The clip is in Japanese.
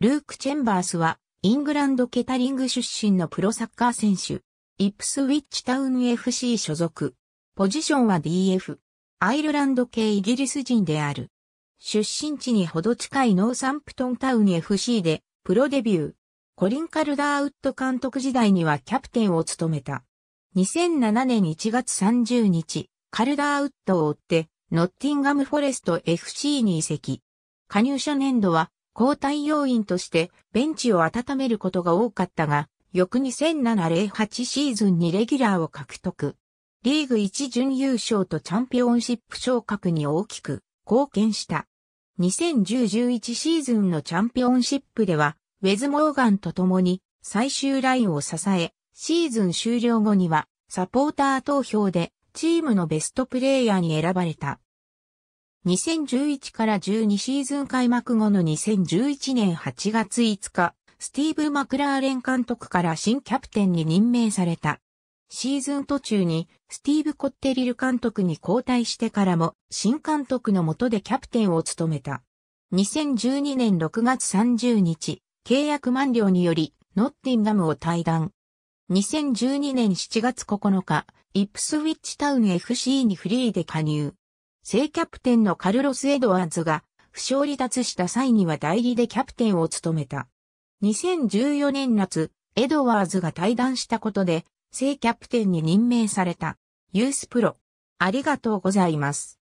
ルーク・チェンバースは、イングランドケタリング出身のプロサッカー選手、イプスウィッチタウン FC 所属。ポジションは DF。アイルランド系イギリス人である。出身地にほど近いノーサンプトンタウン FC で、プロデビュー。コリン・カルダーウッド監督時代にはキャプテンを務めた。2007年1月30日、カルダーウッドを追って、ノッティンガム・フォレスト FC に移籍。加入初年度は交代要員としてベンチを温めることが多かったが、翌2007-08シーズンにレギュラーを獲得。リーグ1準優勝とチャンピオンシップ昇格に大きく貢献した。2010-11シーズンのチャンピオンシップでは、ウェズ・モーガンと共に最終ラインを支え、シーズン終了後にはサポーター投票でチームのベストプレイヤーに選ばれた。2011から12シーズン開幕後の2011年8月5日、スティーブ・マクラーレン監督から新キャプテンに任命された。シーズン途中にスティーブ・コッテリル監督に交代してからも新監督の下でキャプテンを務めた。2012年6月30日、契約満了によりノッティンガムを退団。2012年7月9日、イップスウィッチタウン FC にフリーで加入。正キャプテンのカルロス・エドワーズが、負傷離脱した際には代理でキャプテンを務めた。2014年夏、エドワーズが退団したことで、正キャプテンに任命された。ユースプロ。ありがとうございます。